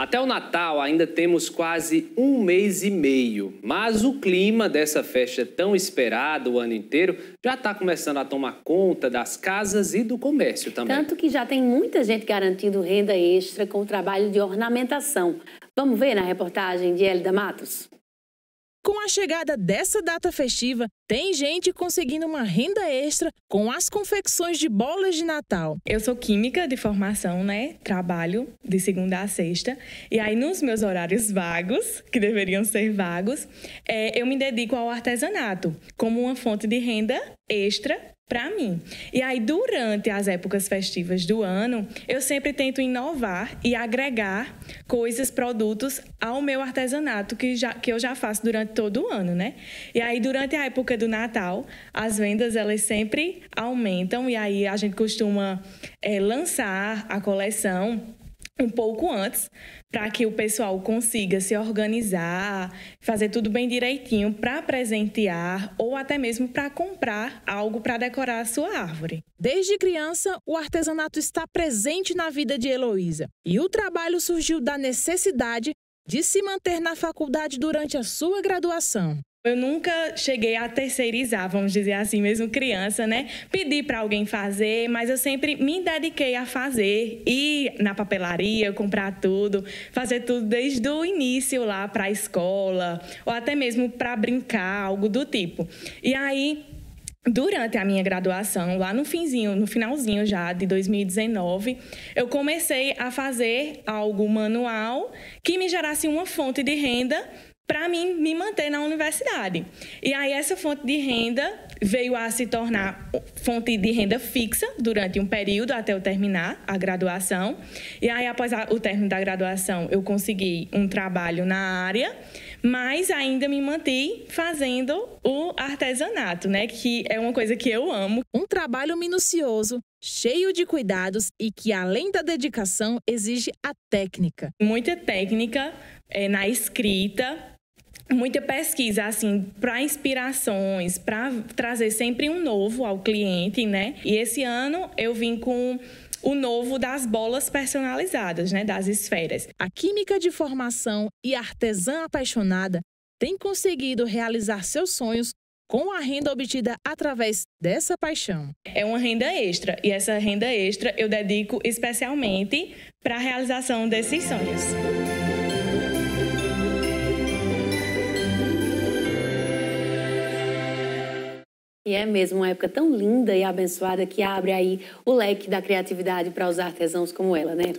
Até o Natal ainda temos quase um mês e meio, mas o clima dessa festa tão esperada o ano inteiro já está começando a tomar conta das casas e do comércio também. Tanto que já tem muita gente garantindo renda extra com o trabalho de ornamentação. Vamos ver na reportagem de Elida Matos. Com a chegada dessa data festiva, tem gente conseguindo uma renda extra com as confecções de bolas de Natal. Eu sou química de formação, né? Trabalho de segunda a sexta. E aí, nos meus horários vagos, que deveriam ser vagos, é, eu me dedico ao artesanato como uma fonte de renda extra para mim. E aí, durante as épocas festivas do ano, eu sempre tento inovar e agregar coisas, produtos ao meu artesanato que, já, que eu já faço durante todo o ano, né? E aí, durante a época do Natal, as vendas elas sempre aumentam e aí a gente costuma é, lançar a coleção um pouco antes, para que o pessoal consiga se organizar, fazer tudo bem direitinho para presentear ou até mesmo para comprar algo para decorar a sua árvore. Desde criança, o artesanato está presente na vida de Heloísa e o trabalho surgiu da necessidade de se manter na faculdade durante a sua graduação. Eu nunca cheguei a terceirizar, vamos dizer assim, mesmo criança, né? Pedi para alguém fazer, mas eu sempre me dediquei a fazer, ir na papelaria, comprar tudo, fazer tudo desde o início lá para a escola, ou até mesmo para brincar, algo do tipo. E aí, Durante a minha graduação, lá no finzinho, no finalzinho já de 2019, eu comecei a fazer algo manual que me gerasse uma fonte de renda para mim me manter na universidade. E aí essa fonte de renda veio a se tornar fonte de renda fixa durante um período até eu terminar a graduação. E aí após o término da graduação eu consegui um trabalho na área, mas ainda me mantei fazendo o artesanato, né, que é uma coisa que eu amo. Um trabalho minucioso cheio de cuidados e que, além da dedicação, exige a técnica. Muita técnica é, na escrita, muita pesquisa assim para inspirações, para trazer sempre um novo ao cliente, né? E esse ano eu vim com o novo das bolas personalizadas, né, das esferas. A química de formação e artesã apaixonada tem conseguido realizar seus sonhos com a renda obtida através dessa paixão. É uma renda extra e essa renda extra eu dedico especialmente para a realização desses sonhos. E é mesmo uma época tão linda e abençoada que abre aí o leque da criatividade para os artesãos como ela, né?